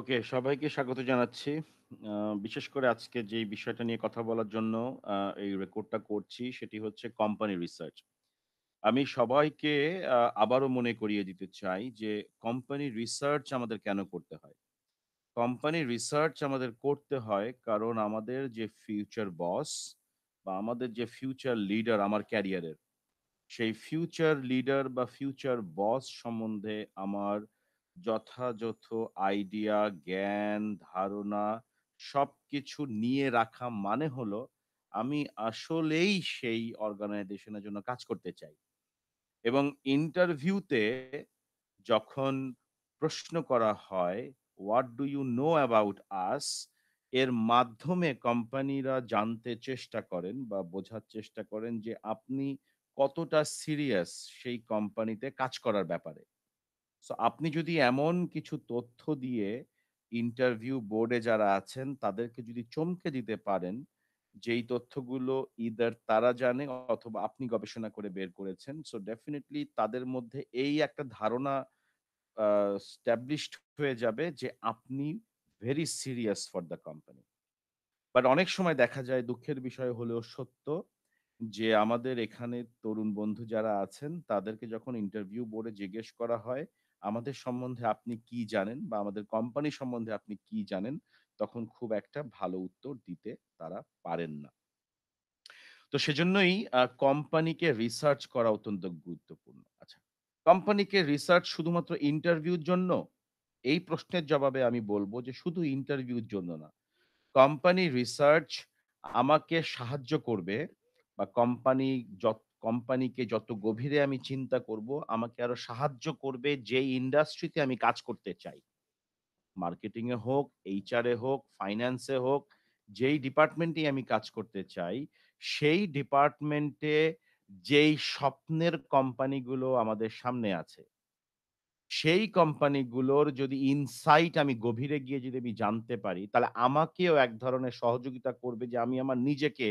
ওকে সবাইকে স্বাগত জানাচ্ছি বিশেষ করে আজকে যে বিষয়টা নিয়ে কথা বলার জন্য এই রেকর্ডটা করছি সেটি হচ্ছে কোম্পানি রিসার্চ আমি সবাইকে আবারও মনে করিয়ে দিতে চাই যে কোম্পানি রিসার্চ আমাদের কেন করতে হয় কোম্পানি রিসার্চ আমাদের করতে হয় কারণ আমাদের যে ফিউচার বস বা আমাদের যে ফিউচার লিডার আমার ক্যারিয়ারের সেই ফিউচার লিডার বা ফিউচার বস সম্বন্ধে আমার যথাযথ আইডিয়া জ্ঞান ধারণা সবকিছু নিয়ে রাখা মানে হলো আমি আসলেই সেই অর্গানাইজেশনের জন্য কাজ করতে চাই এবং ইন্টারভিউতে যখন প্রশ্ন করা হয় what do you know about us এর মাধ্যমে কোম্পানিরা জানতে চেষ্টা করেন বা বোঝার চেষ্টা করেন যে আপনি কতটা সিরিয়াস সেই কোম্পানিতে কাজ করার ব্যাপারে সো আপনি যদি এমন কিছু তথ্য দিয়ে ইন্টারভিউ বোর্ডে যারা আছেন তাদেরকে যদি চমকে দিতে পারেন যেই তথ্যগুলো ইদার তারা জানে অথবা আপনি গবেষণা করে বের করেছেন সো ডেফিনেটলি তাদের মধ্যে এই একটা ধারণা স্ট্যাবলিশড হয়ে যাবে যে আপনি very serious for the company but অনেক সময় দেখা যায় দুঃখের বিষয় হলেও সত্য যে আমাদের এখানে তরুণ বন্ধু যারা আছেন তাদেরকে যখন ইন্টারভিউ বোর্ডে জিজ্ঞেস করা হয় আমাদের সম্বন্ধে আপনি কি জানেন বা আমাদের কোম্পানি সম্বন্ধে আপনি কি জানেন তখন খুব একটা ভালো উত্তর দিতে তারা পারেন না তো সেজন্যই কোম্পানিকে রিসার্চ করা অত্যন্ত গুরুত্বপূর্ণ আচ্ছা কোম্পানিকে রিসার্চ শুধুমাত্র ইন্টারভিউর জন্য এই প্রশ্নের জবাবে আমি বলবো যে শুধু ইন্টারভিউর জন্য না কোম্পানি রিসার্চ আমাকে সাহায্য করবে বা কোম্পানি যত কোম্পানিকে যত গভীরে আমি চিন্তা করব আমাকে আরো সাহায্য করবে যে ইন্ডাস্ট্রিতে আমি কাজ করতে চাই মার্কেটিং এ হোক এইচআর এ হোক ফাইন্যান্সে হোক যেই ডিপার্টমেন্টেই আমি কাজ করতে চাই সেই ডিপার্টমেন্টে যেই স্বপ্নের কোম্পানিগুলো আমাদের সামনে আছে সেই কোম্পানিগুলোর যদি ইনসাইট আমি গভীরে গিয়ে যদি আমি জানতে পারি তাহলে আমাকেও এক ধরনের সহযোগিতা করবে যে আমি আমার নিজেকে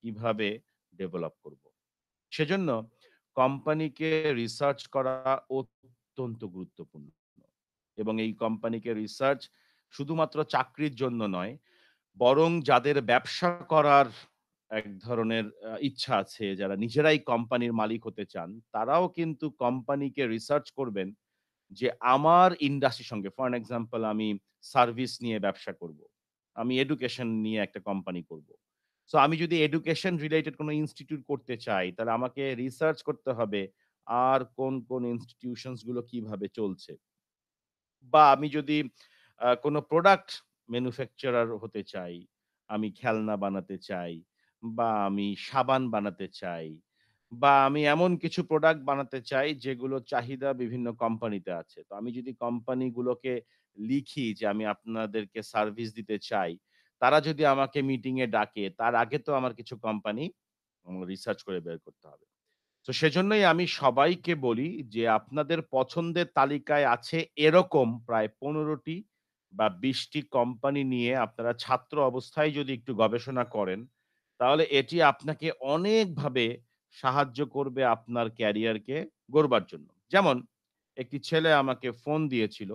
কিভাবে ডেভেলপ করবো সেজন্য কোম্পানিকে রিসার্চ করা অত্যন্ত গুরুত্বপূর্ণ এবং এই কোম্পানিকে রিসার্চ শুধুমাত্র চাকরির জন্য নয় বরং যাদের ব্যবসা করার এক ধরনের ইচ্ছা আছে যারা নিজেরাই কোম্পানির মালিক হতে চান তারাও কিন্তু কোম্পানিকে রিসার্চ করবেন যে আমার ইন্ডাস্ট্রির সঙ্গে ফর এক্সাম্পল আমি সার্ভিস নিয়ে ব্যবসা করব আমি এডুকেশন নিয়ে একটা কোম্পানি করব সো আমি যদি এডুকেশন রিলেটেড কোনো ইনস্টিটিউট করতে চাই তাহলে আমাকে রিসার্চ করতে হবে আর কোন কোন ইনস্টিটিউশনস গুলো কিভাবে চলছে বা আমি যদি কোনো প্রোডাক্ট ম্যানুফ্যাকচারার হতে চাই আমি খেলনা বানাতে চাই বা আমি সাবান বানাতে চাই বা আমি এমন কিছু প্রোডাক্ট বানাতে চাই যেগুলো চাহিদা বিভিন্ন কোম্পানিতে আছে তো আমি যদি কোম্পানিগুলোকে লিখি যে আমি আপনাদেরকে সার্ভিস দিতে চাই তারা যদি আমাকে মিটিং এ ডাকে তার আগে তো আমার কিছু কোম্পানি রিসার্চ করে বের করতে হবে তো সেজন্যই আমি সবাইকে বলি যে আপনাদের পছন্দের তালিকায় আছে এরকম প্রায় পনেরোটি বা বিশটি কোম্পানি নিয়ে আপনারা ছাত্র অবস্থায় যদি একটু গবেষণা করেন তাহলে এটি আপনাকে অনেকভাবে সাহায্য করবে আপনার ক্যারিয়ারকে গড়বার জন্য যেমন একটি ছেলে আমাকে ফোন দিয়েছিল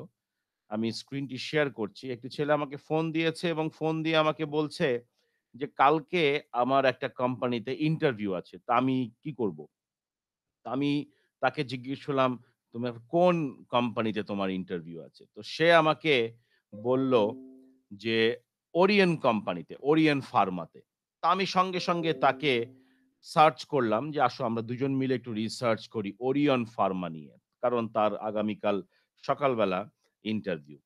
আমি স্ক্রিনটি শেয়ার করছি একটি ছেলে আমাকে ফোন দিয়েছে এবং ফোন দিয়ে আমাকে বলছে যে কালকে আমার একটা কোম্পানিতে ইন্টারভিউ আছে তা আমি কি করব তা আমি তাকে জিজ্ঞেস করলাম তোমার কোন কোম্পানিতে তোমার ইন্টারভিউ আছে তো সে আমাকে বলল যে ওরিয়েন কোম্পানিতে ওরিয়েন ফার্মাতে তা আমি সঙ্গে সঙ্গে তাকে সার্চ করলাম যে আসো আমরা দুজন মিলে একটু রিসার্চ করি ওরিয়ন ফার্মা নিয়ে কারণ তার আগামীকাল সকালবেলা ইন্টারভিউ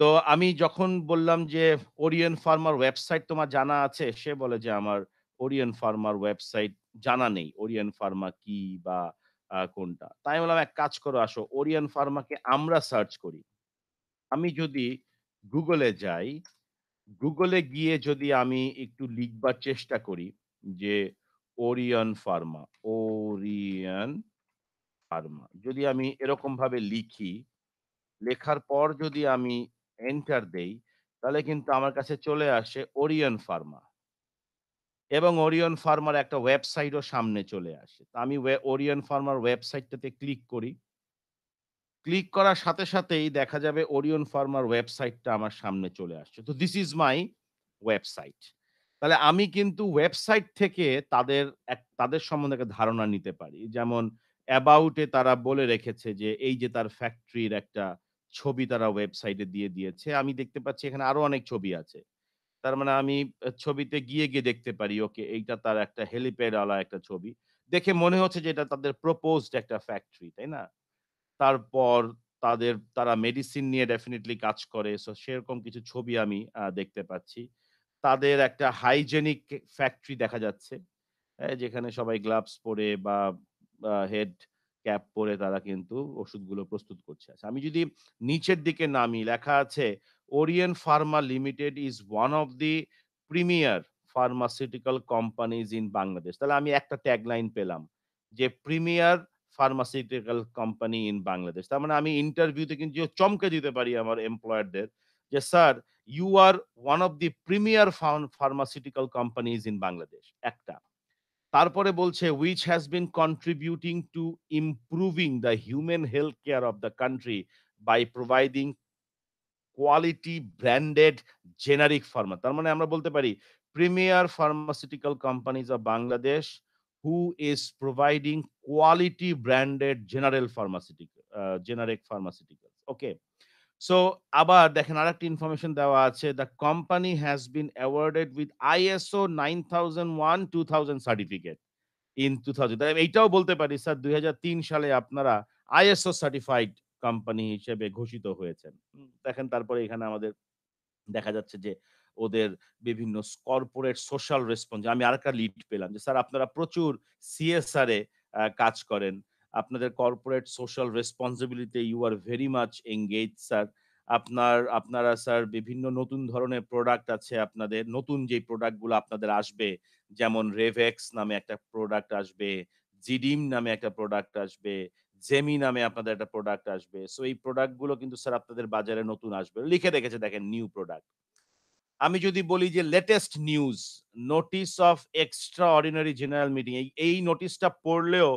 তো আমি যখন বললাম যে ওরিয়ন ফার্মার ওয়েবসাইট তোমার জানা আছে সে বলে যে আমার ওরিয়ন ফার্মার ওয়েবসাইট জানা নেই ওরিয়ন ফার্মা কি বা কোনটা তাই বললাম এক কাজ করো আসো ওরিয়ন ফার্মাকে আমরা সার্চ করি আমি যদি গুগলে যাই গুগলে গিয়ে যদি আমি একটু লিখবার চেষ্টা করি যে ওরিয়ন ফার্মা ওরিয়ন ফার্মা যদি আমি এরকম ভাবে লিখি লেখার পর যদি আমি এন্টার দেই তাহলে কিন্তু আমার কাছে চলে আসে ওরিয়ন ফার্মা এবং ওরিয়ন ফার্মার একটা ওয়েবসাইটও সামনে চলে আসে তো আমি ওরিয়ন ফার্মার ওয়েবসাইটটাতে ক্লিক করি ক্লিক করার সাথে সাথেই দেখা যাবে ওরিয়ন ফার্মার ওয়েবসাইটটা আমার সামনে চলে আসছে তো দিস ইজ মাই ওয়েবসাইট তাহলে আমি কিন্তু ওয়েবসাইট থেকে তাদের এক তাদের সম্বন্ধে একটা ধারণা নিতে পারি যেমন অ্যাবাউটে তারা বলে রেখেছে যে এই যে তার ফ্যাক্টরির একটা ছবি তারা ওয়েবসাইটে দিয়ে দিয়েছে আমি দেখতে পাচ্ছি এখানে আরো অনেক ছবি আছে তার মানে আমি ছবিতে গিয়ে গিয়ে দেখতে পারি ওকে এইটা তার একটা হেলিপ্যাড আলা একটা ছবি দেখে মনে হচ্ছে যে এটা তাদের প্রপোজড একটা ফ্যাক্টরি তাই না তারপর তাদের তারা মেডিসিন নিয়ে ডেফিনেটলি কাজ করে সো সেরকম কিছু ছবি আমি দেখতে পাচ্ছি তাদের একটা হাইজেনিক ফ্যাক্টরি দেখা যাচ্ছে হ্যাঁ, যেখানে সবাই গ্লাভস পরে বা হেড ক্যাপ পরে তারা কিন্তু ওষুধগুলো প্রস্তুত করছে আচ্ছা আমি যদি নিচের দিকে নামি লেখা আছে Orion Pharma Limited is one of the premier pharmaceutical companies in Bangladesh তাহলে আমি একটা ট্যাগলাইন পেলাম যে premier pharmaceutical company in Bangladesh তার মানে আমি ইন্টারভিউতে কিন্তু চমকে দিতে পারি আমার এমপ্লয়ারদের যে sir you are one of the premier pharmaceutical companies in Bangladesh একটা তারপরে বলছে which has been contributing to improving the human health care of the country by providing quality branded generic pharma তার মানে আমরা বলতে পারি premier pharmaceutical companies of Bangladesh who is providing quality branded general pharmaceutical generic pharmaceutical okay so আবার দেখেন আর একটা information দেওয়া আছে the company has been awarded with ISO nine thousand one two thousand certificate in two thousand এইটাও বলতে পারি sir দুই সালে আপনারা আইএসও সার্টিফাইড কোম্পানি হিসেবে ঘোষিত হয়েছেন দেখেন তারপরে এখানে আমাদের দেখা যাচ্ছে যে ওদের বিভিন্ন কর্পোরেট সোশ্যাল রেসপন্স আমি আরেকটা লিড পেলাম যে স্যার আপনারা প্রচুর সিএসআর এ কাজ করেন আপনাদের corporate social responsibility you are very much engage sir আপনার আপনারা স্যার বিভিন্ন নতুন ধরনের প্রোডাক্ট আছে আপনাদের নতুন যে প্রোডাক্টগুলো আপনাদের আসবে যেমন রেভেক্স নামে একটা প্রোডাক্ট আসবে জিডিম নামে একটা প্রোডাক্ট আসবে জেমি নামে আপনাদের একটা প্রোডাক্ট আসবে সো এই প্রোডাক্টগুলো কিন্তু স্যার আপনাদের বাজারে নতুন আসবে লিখে রেখেছে দেখেন নিউ প্রোডাক্ট আমি যদি বলি যে latest news notice of extraordinary general meeting এই নোটিশটা পড়লেও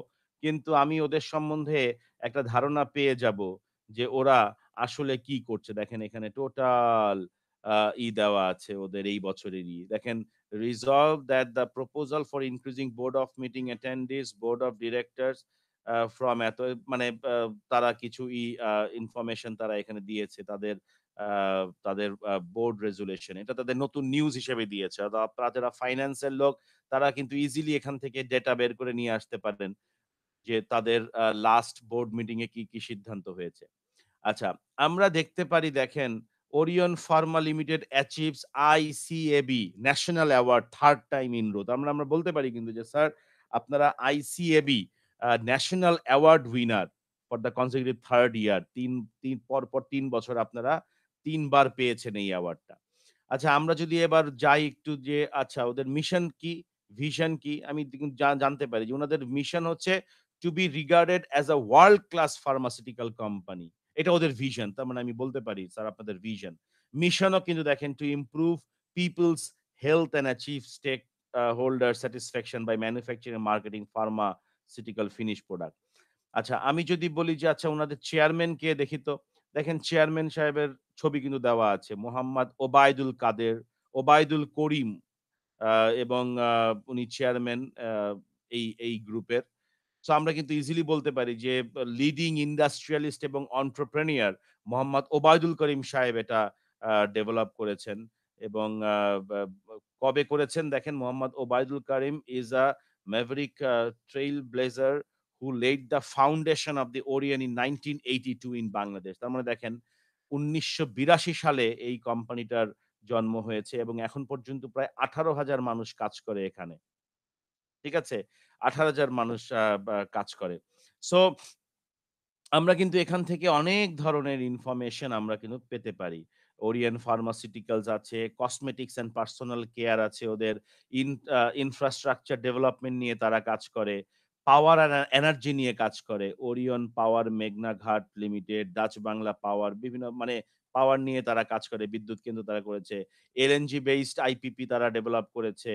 কিন্তু আমি ওদের সম্বন্ধে একটা ধারণা পেয়ে যাব যে ওরা আসলে কি করছে দেখেন এখানে টোটাল ই দেওয়া আছে ওদের এই বছরেরই দেখেন resolve that the proposal for increasing board of meeting attendees board of directors from এত মানে তারা কিছু ই ইনফরমেশন তারা এখানে দিয়েছে তাদের তাদের বোর্ড রেজুলেশন এটা তাদের নতুন নিউজ হিসেবে দিয়েছে আপনারা যারা ফাইন্যান্সের লোক তারা কিন্তু ইজিলি এখান থেকে ডেটা বের করে নিয়ে আসতে পারেন যে তাদের লাস্ট বোর্ড মিটিং এ কি কি সিদ্ধান্ত হয়েছে আচ্ছা আমরা দেখতে পারি দেখেন Orion Pharma Limited achieves ICAB national award third time in রোদ আমরা আমরা বলতে পারি কিন্তু যে স্যার আপনারা ICAB national award winner for the consecutive third year তিন তিন পর পর তিন বছর আপনারা তিনবার পেয়েছেন এই অ্যাওয়ার্ডটা আচ্ছা আমরা যদি এবার যাই একটু যে আচ্ছা ওদের মিশন কি ভিশন কি আমি জানতে পারি যে ওনাদের মিশন হচ্ছে to be regarded as a world class pharmaceutical company এটা ওদের ভিশন তার মানে আমি বলতে পারি স্যার আপনাদের ভিশন মিশনও কিন্তু দেখেন to improve people's health and achieve stakeholder satisfaction by manufacturing marketing pharmaceutical finish product আচ্ছা আমি যদি বলি যে আচ্ছা ওনাদের চেয়ারম্যান কে দেখি তো দেখেন চেয়ারম্যান সাহেবের ছবি কিন্তু দেওয়া আছে মোহাম্মদ ওবায়দুল কাদের ওবায়দুল করিম এবং উনি চেয়ারম্যান এই এই গ্রুপের সো আমরা কিন্তু ইজিলি বলতে পারি যে লিডিং ইন্ডাস্ট্রিয়ালিস্ট এবং অন্টারপ্রেনিয়ার মোহাম্মদ ওবায়দুল করিম সাহেব এটা ডেভেলপ করেছেন এবং কবে করেছেন দেখেন Mohammad Obaidul Karim is a maverick trailblazer who led the foundation of the Orion in nineteen eighty two in Bangladesh তার মানে দেখেন উনিশশো বিরাশি সালে এই কোম্পানিটার জন্ম হয়েছে এবং এখন পর্যন্ত প্রায় আঠারো হাজার মানুষ কাজ করে এখানে ঠিক আছে আঠারো হাজার মানুষ কাজ করে সো আমরা কিন্তু এখান থেকে অনেক ধরনের ইনফরমেশন আমরা কিন্তু পেতে পারি ওরিয়ান ফার্মাসিউটিক্যালস আছে কসমেটিক্স অ্যান্ড পার্সোনাল কেয়ার আছে ওদের ইন ইনফ্রাস্ট্রাকচার ডেভেলপমেন্ট নিয়ে তারা কাজ করে পাওয়ার এনার্জি নিয়ে কাজ করে ওরিয়ন পাওয়ার মেঘনা ঘাট লিমিটেড ডাচ বাংলা পাওয়ার বিভিন্ন মানে পাওয়ার নিয়ে তারা কাজ করে বিদ্যুৎ কেন্দ্র তারা করেছে এলএনজি বেসড আইপিপি তারা ডেভেলপ করেছে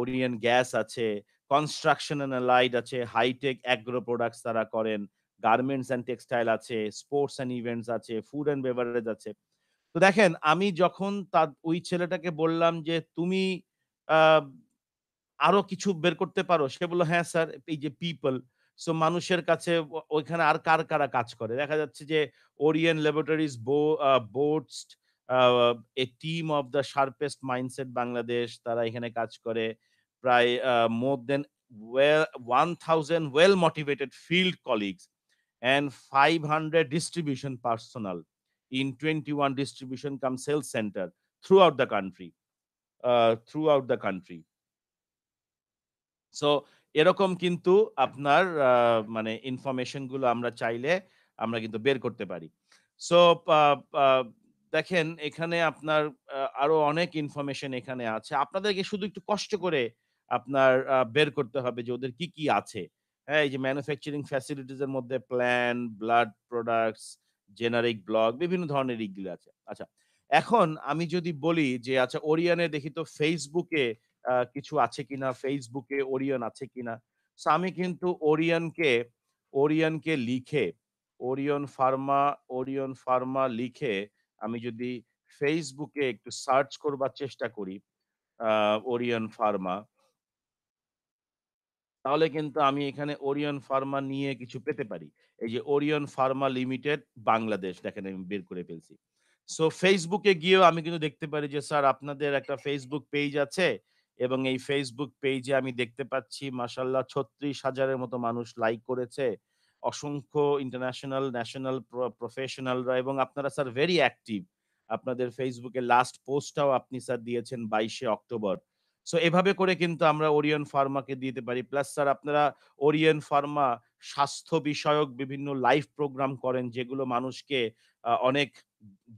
ওরিয়ন গ্যাস আছে কনস্ট্রাকশন অ্যান্ড লাইট আছে হাইটেক অ্যাগ্রো প্রোডাক্টস তারা করেন গার্মেন্টস অ্যান্ড টেক্সটাইল আছে স্পোর্টস অ্যান্ড ইভেন্টস আছে ফুড অ্যান্ড বেভারেজ আছে তো দেখেন আমি যখন তার ওই ছেলেটাকে বললাম যে তুমি আরো কিছু বের করতে পারো সে বললো হ্যাঁ স্যার এই যে পিপল সো মানুষের কাছে ওইখানে আর কার কারা কাজ করে দেখা যাচ্ছে যে ওরিয়েন ল্যাবরেটরিজ বো boasts a team of the sharpest mindset Bangladesh তারা এখানে কাজ করে প্রায় more than well one thousand well motivated field colleagues and five hundred distribution personal in twenty one distribution cum sales centre throughout the country throughout the country so এরকম কিন্তু আপনার মানে ইনফরমেশনগুলো আমরা চাইলে আমরা কিন্তু বের করতে পারি সো দেখেন এখানে আপনার আরো অনেক ইনফরমেশন এখানে আছে আপনাদেরকে শুধু একটু কষ্ট করে আপনার বের করতে হবে যে ওদের কি কি আছে হ্যাঁ এই যে ম্যানুফ্যাকচারিং ফ্যাসিলিটিস এর মধ্যে plan blood products generic block বিভিন্ন ধরনের ইগুলো আছে আচ্ছা এখন আমি যদি বলি যে আচ্ছা ওরিয়ানে দেখি তো ফেসবুকে কিছু আছে কিনা ফেসবুকে ওরিয়ন আছে কিনা আমি কিন্তু ওরিয়নকে ওরিয়নকে লিখে ওরিয়ন ফার্মা ওরিয়ন ফার্মা লিখে আমি যদি ফেসবুকে একটু সার্চ করবার চেষ্টা করি ওরিয়ন ফার্মা তাহলে কিন্তু আমি এখানে ওরিয়ন ফার্মা নিয়ে কিছু পেতে পারি এই যে ওরিয়ন ফার্মা লিমিটেড বাংলাদেশ দেখেন আমি বের করে ফেলছি সো ফেসবুকে গিয়েও আমি কিন্তু দেখতে পারি যে স্যার আপনাদের একটা ফেসবুক পেজ আছে এবং এই ফেসবুক পেজে আমি দেখতে পাচ্ছি মাসাল্লাহ ছত্রিশ হাজারের মতো মানুষ লাইক করেছে অসংখ্য ইন্টারন্যাশনাল ন্যাশনাল প্রফেশনালরা এবং আপনারা স্যার ভেরি অ্যাক্টিভ আপনাদের ফেসবুকে লাস্ট পোস্টটাও আপনি স্যার দিয়েছেন বাইশে অক্টোবর সো এভাবে করে কিন্তু আমরা ওরিয়ন ফার্মাকে দিতে পারি প্লাস স্যার আপনারা ওরিয়ন ফার্মা স্বাস্থ্য বিষয়ক বিভিন্ন লাইভ প্রোগ্রাম করেন যেগুলো মানুষকে অনেক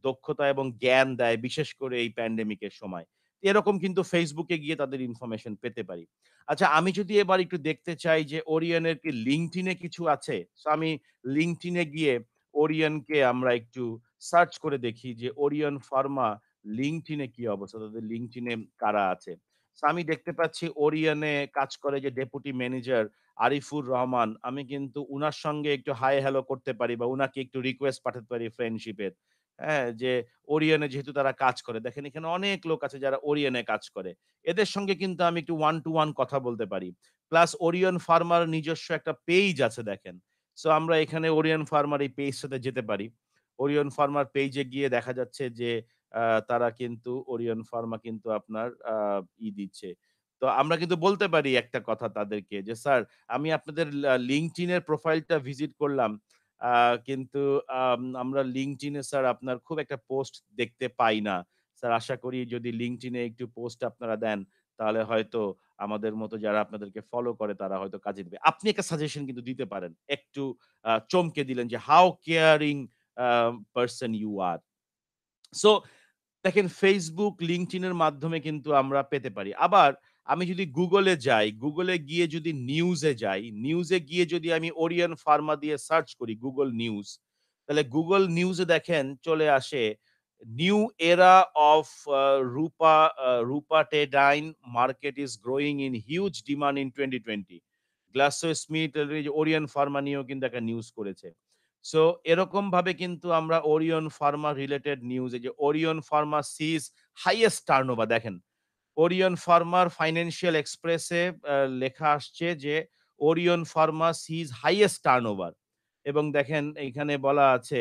দক্ষতা এবং জ্ঞান দেয় বিশেষ করে এই প্যান্ডেমিকের সময় এরকম কিন্তু ফেসবুকে গিয়ে তাদের ইনফরমেশন পেতে পারি আচ্ছা আমি যদি এবার একটু দেখতে চাই যে ওরিয়নের কি লিঙ্কটিনে কিছু আছে আমি লিঙ্কটিনে গিয়ে ওরিয়নকে আমরা একটু সার্চ করে দেখি যে ওরিয়ন ফার্মা লিঙ্কটিনে কি অবস্থা তাদের লিঙ্কটিনে কারা আছে আমি দেখতে পাচ্ছি ওরিয়নে কাজ করে যে ডেপুটি ম্যানেজার আরিফুর রহমান আমি কিন্তু উনার সঙ্গে একটু হাই হ্যালো করতে পারি বা উনাকে একটু রিকোয়েস্ট পাঠাতে পারি ফ্রেন্ডশিপের হ্যাঁ যে ওরিয়নে যেহেতু তারা কাজ করে দেখেন এখানে অনেক লোক আছে যারা ওরিয়নে কাজ করে এদের সঙ্গে কিন্তু আমি একটু ওয়ান টু ওয়ান কথা বলতে পারি প্লাস ওরিয়ন ফার্মার নিজস্ব একটা পেজ আছে দেখেন সো আমরা এখানে ওরিয়ন ফার্মার এই পেজ সাথে যেতে পারি ওরিয়ন ফার্মার পেজে গিয়ে দেখা যাচ্ছে যে তারা কিন্তু ওরিয়ন ফার্মা কিন্তু আপনার ই দিচ্ছে তো আমরা কিন্তু বলতে পারি একটা কথা তাদেরকে যে স্যার আমি আপনাদের লিঙ্কটিনের প্রোফাইলটা ভিজিট করলাম কিন্তু আমরা লিঙ্কটিনে স্যার আপনার খুব একটা পোস্ট দেখতে পাই না স্যার আশা করি যদি লিঙ্কটিনে একটু পোস্ট আপনারা দেন তাহলে হয়তো আমাদের মতো যারা আপনাদেরকে ফলো করে তারা হয়তো কাজে দেবে আপনি একটা সাজেশন কিন্তু দিতে পারেন একটু চমকে দিলেন যে how caring person you are so দেখেন ফেসবুক লিঙ্কটিনের মাধ্যমে কিন্তু আমরা পেতে পারি আবার আমি যদি গুগলে যাই গুগলে গিয়ে যদি নিউজে যাই নিউজে গিয়ে যদি আমি ওরিয়ান ফার্মা দিয়ে সার্চ করি গুগল নিউজ তাহলে গুগল নিউজে দেখেন চলে আসে নিউ এরা অফ রূপা রূপা টেডাইন market is growing in huge demand in twenty twenty Glaxo Smith Orion Pharma নিয়েও কিন্তু একটা নিউজ করেছে সো এরকম ভাবে কিন্তু আমরা ওরিয়ন ফার্মা রিলেটেড নিউজ যে Orion Pharma sees highest turnover দেখেন ওরিয়ন ফার্মার ফাইন্যান্সিয়াল এক্সপ্রেসে লেখা আসছে যে Orion Pharma sees highest turnover এবং দেখেন এখানে বলা আছে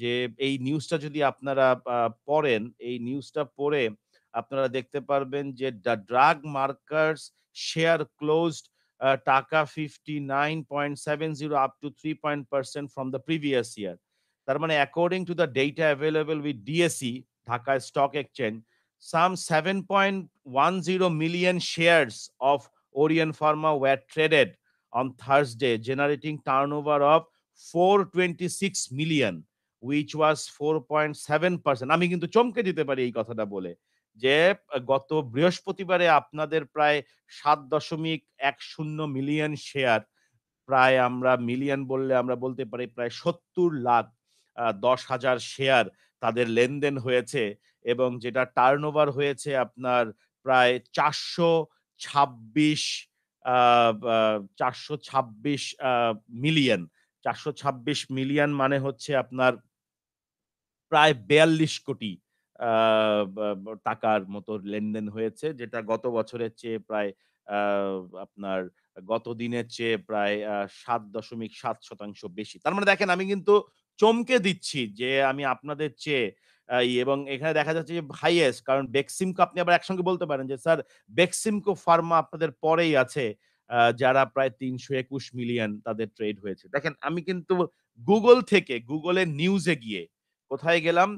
যে এই নিউজটা যদি আপনারা পড়েন এই নিউজটা পড়ে আপনারা দেখতে পারবেন যে the drug makers share closed taka fifty nine point seven zero up to three point percent from the previous year তার মানে according to the data available with DAC Dhaka stock exchange some seven point one zero million shares of Orion Pharma were traded on generating turnover of four twenty six million which was four point seven percent আমি কিন্তু চমকে দিতে পারি এই কথাটা বলে যে গত বৃহস্পতিবারে আপনাদের প্রায় সাত দশমিক এক শূন্য মিলিয়ন শেয়ার প্রায় আমরা মিলিয়ন বললে আমরা বলতে পারি প্রায় সত্তর লাখ দশ হাজার শেয়ার তাদের লেনদেন হয়েছে এবং যেটা টার্নওভার হয়েছে আপনার প্রায় চারশো ছাব্বিশ চারশো ছাব্বিশ মিলিয়ন চারশো ছাব্বিশ মিলিয়ন মানে হচ্ছে আপনার প্রায় বিয়াল্লিশ কোটি টাকার মতো লেনদেন হয়েছে যেটা গত বছরের চেয়ে প্রায় আপনার গত দিনের চেয়ে প্রায় সাত দশমিক সাত শতাংশ বেশি তার মানে দেখেন আমি কিন্তু চমকে দিচ্ছি যে আমি আপনাদের চেয়ে এবং এখানে দেখা যাচ্ছে যে হাইয়েস্ট কারণ বেক্সিমকো আপনি আবার একসঙ্গে বলতে পারেন যে স্যার বেক্সিমকো ফার্মা আপনাদের পরেই আছে যারা প্রায় তিনশো একুশ মিলিয়ন তাদের ট্রেড হয়েছে দেখেন আমি কিন্তু গুগল থেকে গুগলের নিউজে গিয়ে কোথায় গেলাম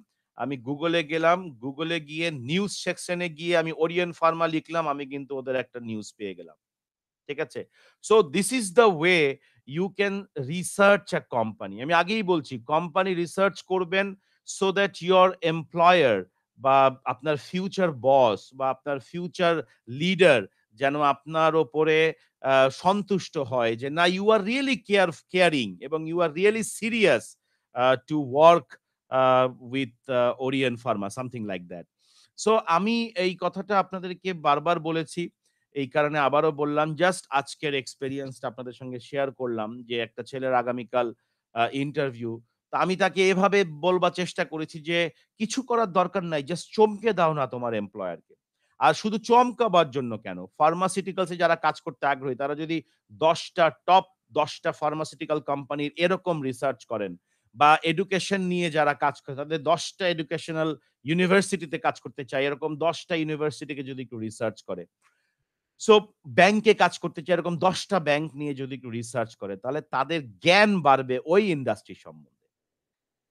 আমি গুগলে গেলাম গুগলে গিয়ে নিউজ সেকশনে গিয়ে আমি ওরিয়েন্ট ফার্মা লিখলাম আমি কিন্তু ওদের একটা নিউজ পেয়ে গেলাম ঠিক আছে so this is the way you can research a company আমি আগেই বলছি কোম্পানি রিসার্চ করবেন সো দ্যাট ইউর এমপ্লয়ার বা আপনার ফিউচার বস বা আপনার ফিউচার লিডার যেন আপনার ওপরে সন্তুষ্ট হয় যে না you are really care caring এবং you are really serious to work with Orion Pharma something like that so আমি এই কথাটা আপনাদেরকে বারবার বলেছি এই কারণে আবারও বললাম জাস্ট আজকের এক্সপেরিয়েন্সটা আপনাদের সঙ্গে শেয়ার করলাম যে একটা ছেলের আগামীকাল ইন্টারভিউ তা আমি তাকে এভাবে বলবার চেষ্টা করেছি যে কিছু করার দরকার নাই জাস্ট চমকে দাও না তোমার এমপ্লয়ারকে আর শুধু চমকাবার জন্য কেন ফার্মাসিউটিক্যালসে যারা কাজ করতে আগ্রহী তারা যদি দশটা টপ দশটা ফার্মাসিউটিক্যাল কোম্পানির এরকম রিসার্চ করেন বা এডুকেশন নিয়ে যারা কাজ করে তাদের দশটা এডুকেশনাল ইউনিভার্সিটিতে কাজ করতে চায় এরকম দশটা ইউনিভার্সিটিকে যদি একটু রিসার্চ করে সো ব্যাংকে কাজ করতে চায় এরকম দশটা ব্যাংক নিয়ে যদি একটু রিসার্চ করে তাহলে তাদের জ্ঞান বাড়বে ওই ইন্ডাস্ট্রি সম্বন্ধে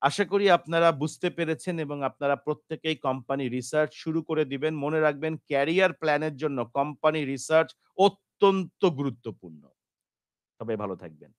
আশা করি আপনারা বুঝতে পেরেছেন এবং আপনারা প্রত্যেকেই কোম্পানি রিসার্চ শুরু করে দিবেন মনে রাখবেন ক্যারিয়ার প্ল্যানের জন্য কোম্পানি রিসার্চ অত্যন্ত গুরুত্বপূর্ণ সবাই ভালো থাকবেন